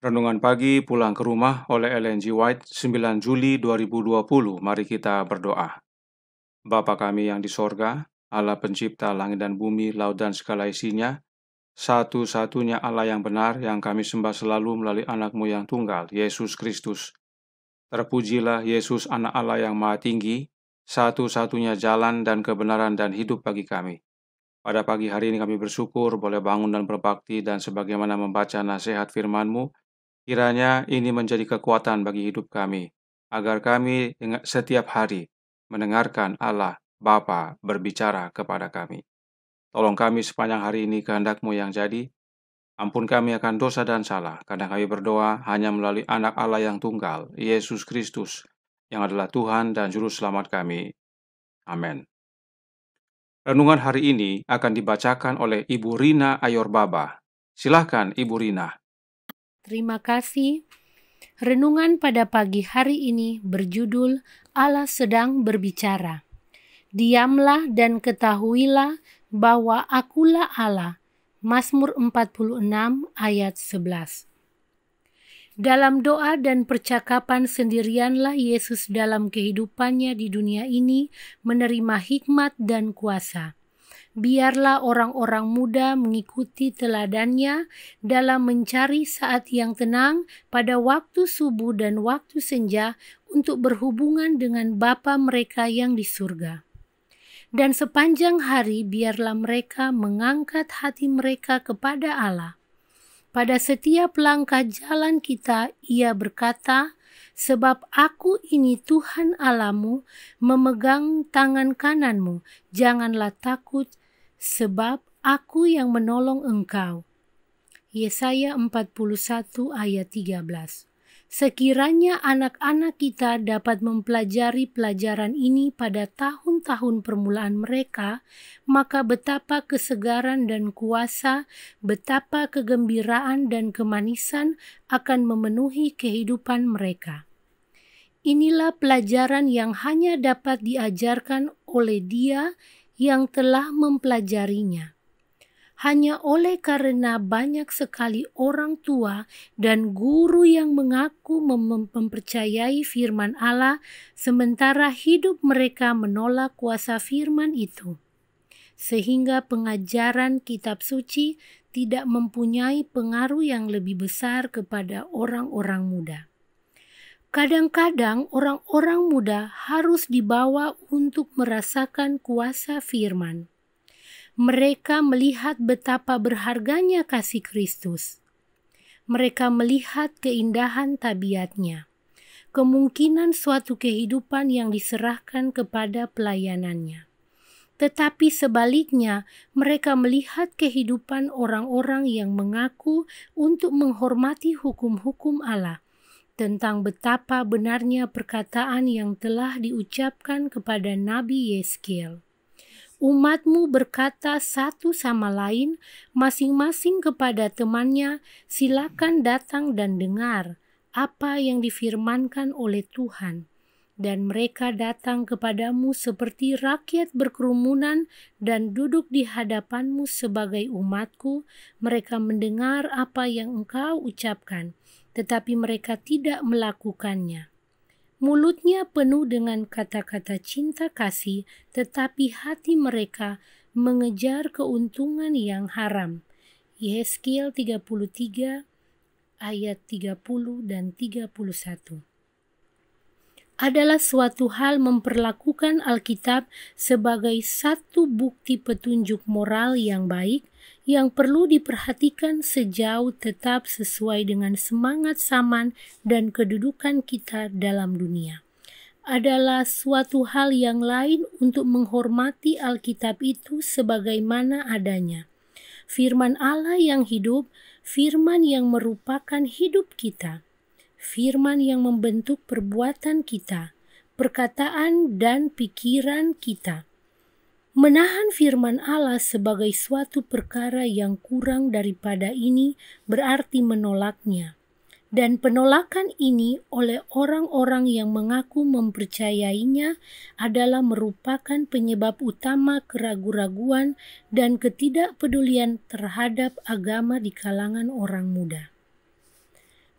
Renungan pagi pulang ke rumah oleh Ellen G. White 9 Juli 2020. Mari kita berdoa. Bapa kami yang di sorga, Allah pencipta langit dan bumi, laut dan segala isinya, satu-satunya Allah yang benar yang kami sembah selalu melalui anakmu yang tunggal, Yesus Kristus. Terpujilah Yesus anak Allah yang maha tinggi, satu-satunya jalan dan kebenaran dan hidup bagi kami. Pada pagi hari ini kami bersyukur boleh bangun dan berbakti dan sebagaimana membaca nasihat Firmanmu. Kiranya ini menjadi kekuatan bagi hidup kami, agar kami setiap hari mendengarkan Allah Bapa berbicara kepada kami. Tolong kami sepanjang hari ini kehendakmu yang jadi. Ampun kami akan dosa dan salah, karena kami berdoa hanya melalui anak Allah yang tunggal, Yesus Kristus, yang adalah Tuhan dan Juru Selamat kami. Amin. Renungan hari ini akan dibacakan oleh Ibu Rina Ayorbaba. Silahkan Ibu Rina. Terima kasih. Renungan pada pagi hari ini berjudul Allah sedang berbicara. Diamlah dan ketahuilah bahwa akulah Allah. Mazmur 46 ayat 11. Dalam doa dan percakapan sendirianlah Yesus dalam kehidupannya di dunia ini menerima hikmat dan kuasa biarlah orang-orang muda mengikuti teladannya dalam mencari saat yang tenang pada waktu subuh dan waktu senja untuk berhubungan dengan Bapa mereka yang di surga. Dan sepanjang hari biarlah mereka mengangkat hati mereka kepada Allah. Pada setiap langkah jalan kita, ia berkata, sebab aku ini Tuhan Alamu, memegang tangan kananmu, janganlah takut sebab aku yang menolong engkau. Yesaya 41 ayat 13 Sekiranya anak-anak kita dapat mempelajari pelajaran ini pada tahun-tahun permulaan mereka, maka betapa kesegaran dan kuasa, betapa kegembiraan dan kemanisan akan memenuhi kehidupan mereka. Inilah pelajaran yang hanya dapat diajarkan oleh Dia yang telah mempelajarinya. Hanya oleh karena banyak sekali orang tua dan guru yang mengaku mem mempercayai firman Allah, sementara hidup mereka menolak kuasa firman itu, sehingga pengajaran kitab suci tidak mempunyai pengaruh yang lebih besar kepada orang-orang muda. Kadang-kadang orang-orang muda harus dibawa untuk merasakan kuasa firman. Mereka melihat betapa berharganya kasih Kristus. Mereka melihat keindahan tabiatnya, kemungkinan suatu kehidupan yang diserahkan kepada pelayanannya. Tetapi sebaliknya, mereka melihat kehidupan orang-orang yang mengaku untuk menghormati hukum-hukum Allah – tentang betapa benarnya perkataan yang telah diucapkan kepada Nabi Yeskiel. Umatmu berkata satu sama lain, masing-masing kepada temannya, silakan datang dan dengar apa yang difirmankan oleh Tuhan. Dan mereka datang kepadamu seperti rakyat berkerumunan dan duduk di hadapanmu sebagai umatku. Mereka mendengar apa yang engkau ucapkan tetapi mereka tidak melakukannya. Mulutnya penuh dengan kata-kata cinta kasih, tetapi hati mereka mengejar keuntungan yang haram. Yeskiel 33 ayat 30 dan 31 adalah suatu hal memperlakukan Alkitab sebagai satu bukti petunjuk moral yang baik yang perlu diperhatikan sejauh tetap sesuai dengan semangat saman dan kedudukan kita dalam dunia. Adalah suatu hal yang lain untuk menghormati Alkitab itu sebagaimana adanya. Firman Allah yang hidup, firman yang merupakan hidup kita firman yang membentuk perbuatan kita, perkataan, dan pikiran kita. Menahan firman Allah sebagai suatu perkara yang kurang daripada ini berarti menolaknya, dan penolakan ini oleh orang-orang yang mengaku mempercayainya adalah merupakan penyebab utama keraguan-raguan dan ketidakpedulian terhadap agama di kalangan orang muda.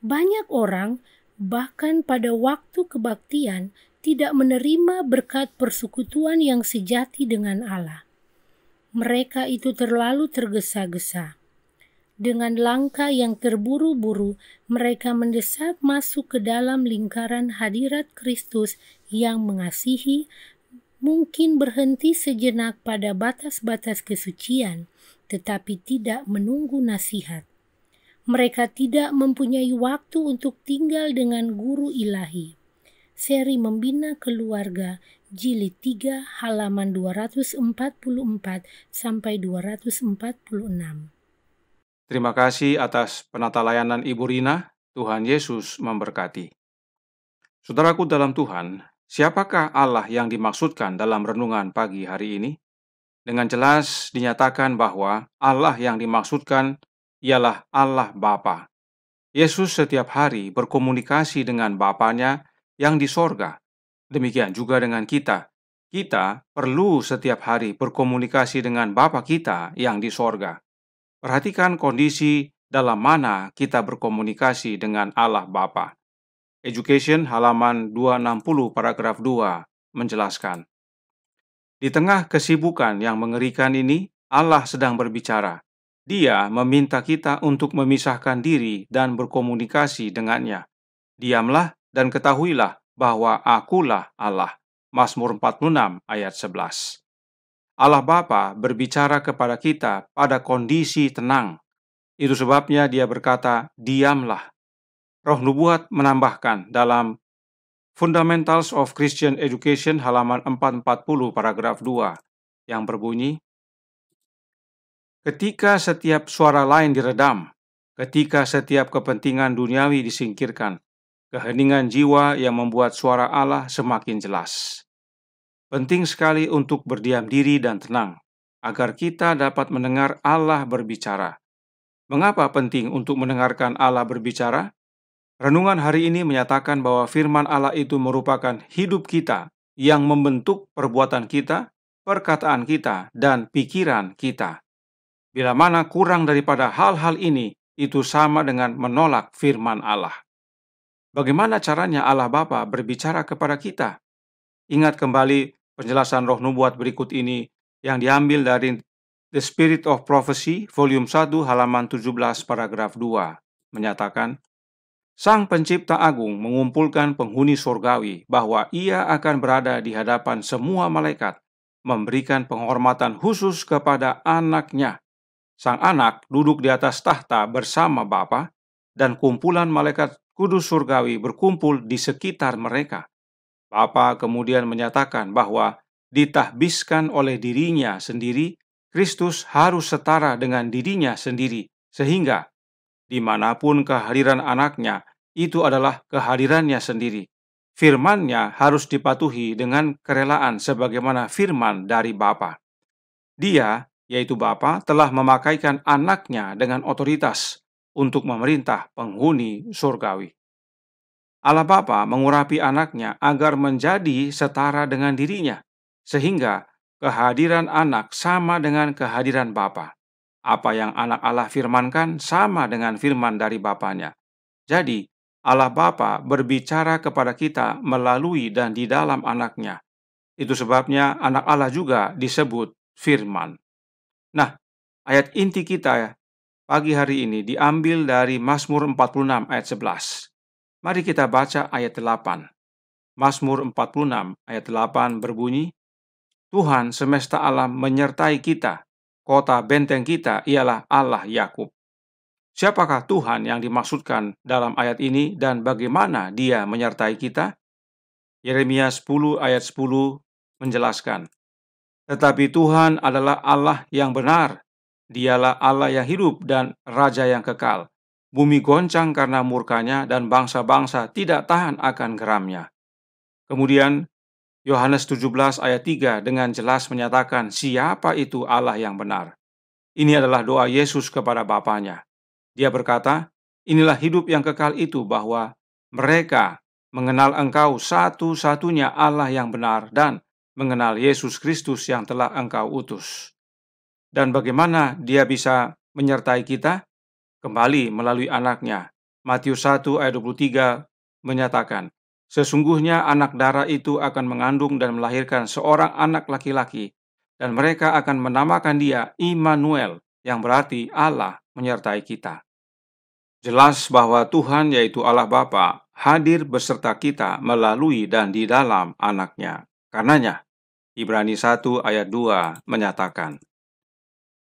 Banyak orang, bahkan pada waktu kebaktian, tidak menerima berkat persekutuan yang sejati dengan Allah. Mereka itu terlalu tergesa-gesa. Dengan langkah yang terburu-buru, mereka mendesak masuk ke dalam lingkaran hadirat Kristus yang mengasihi, mungkin berhenti sejenak pada batas-batas kesucian, tetapi tidak menunggu nasihat. Mereka tidak mempunyai waktu untuk tinggal dengan guru ilahi. Seri Membina Keluarga, Jilid 3, halaman 244 sampai 246. Terima kasih atas penata layanan Ibu Rina. Tuhan Yesus memberkati. Saudaraku dalam Tuhan, siapakah Allah yang dimaksudkan dalam renungan pagi hari ini? Dengan jelas dinyatakan bahwa Allah yang dimaksudkan ialah Allah Bapa. Yesus setiap hari berkomunikasi dengan Bapanya yang di sorga. Demikian juga dengan kita. Kita perlu setiap hari berkomunikasi dengan Bapa kita yang di sorga. Perhatikan kondisi dalam mana kita berkomunikasi dengan Allah Bapa. Education halaman 260 paragraf 2 menjelaskan. Di tengah kesibukan yang mengerikan ini, Allah sedang berbicara. Dia meminta kita untuk memisahkan diri dan berkomunikasi dengannya. Diamlah dan ketahuilah bahwa akulah Allah. Mazmur 46 ayat 11. Allah Bapa berbicara kepada kita pada kondisi tenang. Itu sebabnya dia berkata, diamlah. Roh Nubuat menambahkan dalam Fundamentals of Christian Education halaman 440 paragraf 2 yang berbunyi, ketika setiap suara lain diredam, ketika setiap kepentingan duniawi disingkirkan, keheningan jiwa yang membuat suara Allah semakin jelas. Penting sekali untuk berdiam diri dan tenang, agar kita dapat mendengar Allah berbicara. Mengapa penting untuk mendengarkan Allah berbicara? Renungan hari ini menyatakan bahwa firman Allah itu merupakan hidup kita yang membentuk perbuatan kita, perkataan kita, dan pikiran kita. Bila mana kurang daripada hal-hal ini, itu sama dengan menolak firman Allah. Bagaimana caranya Allah Bapa berbicara kepada kita? Ingat kembali penjelasan roh nubuat berikut ini yang diambil dari The Spirit of Prophecy, volume 1, halaman 17, paragraf 2, menyatakan, Sang Pencipta Agung mengumpulkan penghuni surgawi bahwa ia akan berada di hadapan semua malaikat, memberikan penghormatan khusus kepada anaknya, sang anak duduk di atas tahta bersama Bapa, dan kumpulan malaikat kudus surgawi berkumpul di sekitar mereka. Bapa kemudian menyatakan bahwa ditahbiskan oleh dirinya sendiri, Kristus harus setara dengan dirinya sendiri, sehingga dimanapun kehadiran anaknya, itu adalah kehadirannya sendiri. Firmannya harus dipatuhi dengan kerelaan sebagaimana firman dari Bapa. Dia yaitu Bapa, telah memakaikan anaknya dengan otoritas untuk memerintah penghuni surgawi. Allah Bapa mengurapi anaknya agar menjadi setara dengan dirinya, sehingga kehadiran anak sama dengan kehadiran Bapa. Apa yang anak Allah firmankan sama dengan firman dari Bapaknya. Jadi, Allah Bapa berbicara kepada kita melalui dan di dalam anaknya. Itu sebabnya anak Allah juga disebut firman. Nah, ayat inti kita ya, pagi hari ini diambil dari Mazmur 46 ayat 11. Mari kita baca ayat 8. Mazmur 46 ayat 8 berbunyi, Tuhan semesta alam menyertai kita, kota benteng kita ialah Allah Yakub. Siapakah Tuhan yang dimaksudkan dalam ayat ini dan bagaimana dia menyertai kita? Yeremia 10 ayat 10 menjelaskan, tetapi Tuhan adalah Allah yang benar. Dialah Allah yang hidup dan Raja yang kekal. Bumi goncang karena murkanya dan bangsa-bangsa tidak tahan akan geramnya. Kemudian Yohanes 17 ayat 3 dengan jelas menyatakan siapa itu Allah yang benar. Ini adalah doa Yesus kepada Bapaknya. Dia berkata, inilah hidup yang kekal itu bahwa mereka mengenal engkau satu-satunya Allah yang benar dan mengenal Yesus Kristus yang telah Engkau utus. Dan bagaimana dia bisa menyertai kita? Kembali melalui anaknya. Matius 1 ayat 23 menyatakan, Sesungguhnya anak darah itu akan mengandung dan melahirkan seorang anak laki-laki, dan mereka akan menamakan dia Immanuel, yang berarti Allah menyertai kita. Jelas bahwa Tuhan yaitu Allah Bapa hadir beserta kita melalui dan di dalam anaknya. Karenanya, Ibrani 1 ayat 2 menyatakan,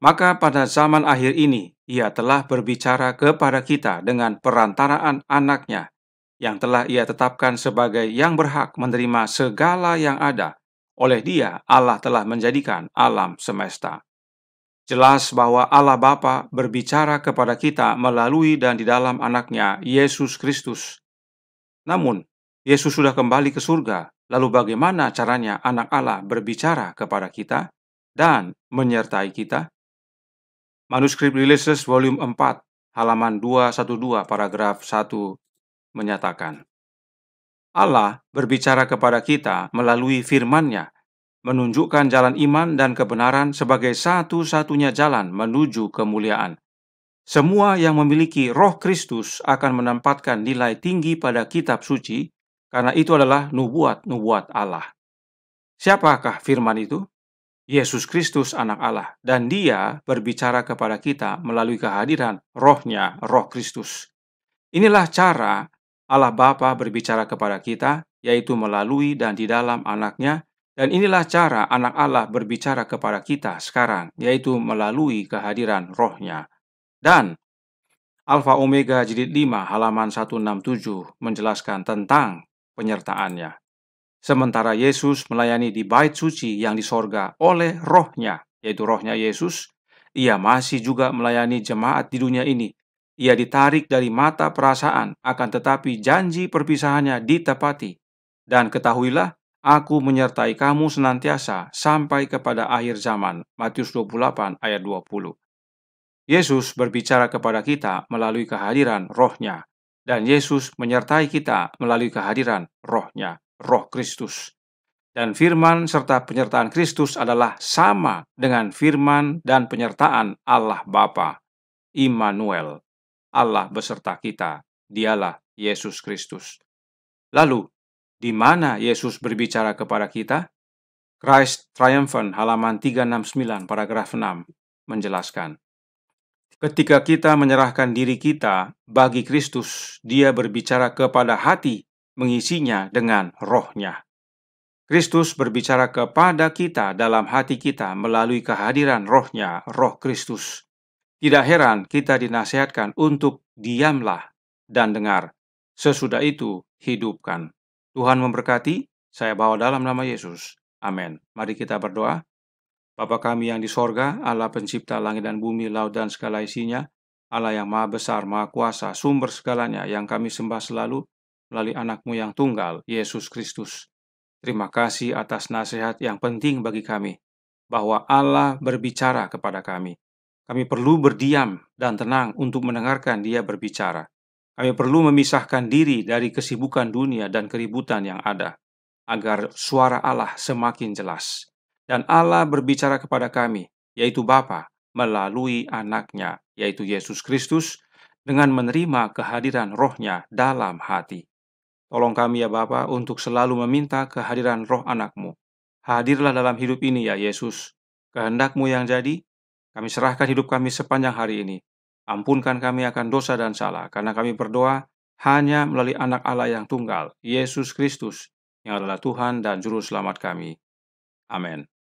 Maka pada zaman akhir ini, ia telah berbicara kepada kita dengan perantaraan anaknya, yang telah ia tetapkan sebagai yang berhak menerima segala yang ada. Oleh dia, Allah telah menjadikan alam semesta. Jelas bahwa Allah Bapa berbicara kepada kita melalui dan di dalam anaknya, Yesus Kristus. Namun, Yesus sudah kembali ke surga, lalu bagaimana caranya anak Allah berbicara kepada kita dan menyertai kita? Manuskrip Releases Volume 4, halaman 212, paragraf 1, menyatakan, Allah berbicara kepada kita melalui firman-Nya, menunjukkan jalan iman dan kebenaran sebagai satu-satunya jalan menuju kemuliaan. Semua yang memiliki roh Kristus akan menempatkan nilai tinggi pada kitab suci karena itu adalah nubuat-nubuat Allah. Siapakah firman itu? Yesus Kristus anak Allah dan dia berbicara kepada kita melalui kehadiran rohnya, roh Kristus. Inilah cara Allah Bapa berbicara kepada kita, yaitu melalui dan di dalam anaknya, dan inilah cara anak Allah berbicara kepada kita sekarang, yaitu melalui kehadiran rohnya. Dan Alfa Omega jilid 5 halaman 167 menjelaskan tentang penyertaannya. Sementara Yesus melayani di bait suci yang di sorga oleh rohnya, yaitu rohnya Yesus, ia masih juga melayani jemaat di dunia ini. Ia ditarik dari mata perasaan, akan tetapi janji perpisahannya ditepati. Dan ketahuilah, aku menyertai kamu senantiasa sampai kepada akhir zaman. Matius 28 ayat 20 Yesus berbicara kepada kita melalui kehadiran rohnya dan Yesus menyertai kita melalui kehadiran rohnya, roh Kristus. Dan firman serta penyertaan Kristus adalah sama dengan firman dan penyertaan Allah Bapa, Immanuel, Allah beserta kita, dialah Yesus Kristus. Lalu, di mana Yesus berbicara kepada kita? Christ Triumphant halaman 369 paragraf 6 menjelaskan. Ketika kita menyerahkan diri kita bagi Kristus, Dia berbicara kepada hati, mengisinya dengan rohnya. Kristus berbicara kepada kita dalam hati kita melalui kehadiran rohnya, roh Kristus. Tidak heran kita dinasihatkan untuk diamlah dan dengar. Sesudah itu, hidupkan. Tuhan memberkati, saya bawa dalam nama Yesus. Amin. Mari kita berdoa. Bapa kami yang di sorga, Allah pencipta langit dan bumi, laut dan segala isinya, Allah yang maha besar, maha kuasa, sumber segalanya yang kami sembah selalu melalui anakmu yang tunggal, Yesus Kristus. Terima kasih atas nasihat yang penting bagi kami, bahwa Allah berbicara kepada kami. Kami perlu berdiam dan tenang untuk mendengarkan dia berbicara. Kami perlu memisahkan diri dari kesibukan dunia dan keributan yang ada, agar suara Allah semakin jelas. Dan Allah berbicara kepada kami, yaitu Bapa, melalui anaknya, yaitu Yesus Kristus, dengan menerima kehadiran rohnya dalam hati. Tolong kami ya Bapa untuk selalu meminta kehadiran roh anakmu. Hadirlah dalam hidup ini ya Yesus. Kehendakmu yang jadi, kami serahkan hidup kami sepanjang hari ini. Ampunkan kami akan dosa dan salah, karena kami berdoa hanya melalui anak Allah yang tunggal, Yesus Kristus, yang adalah Tuhan dan Juru Selamat kami. Amin.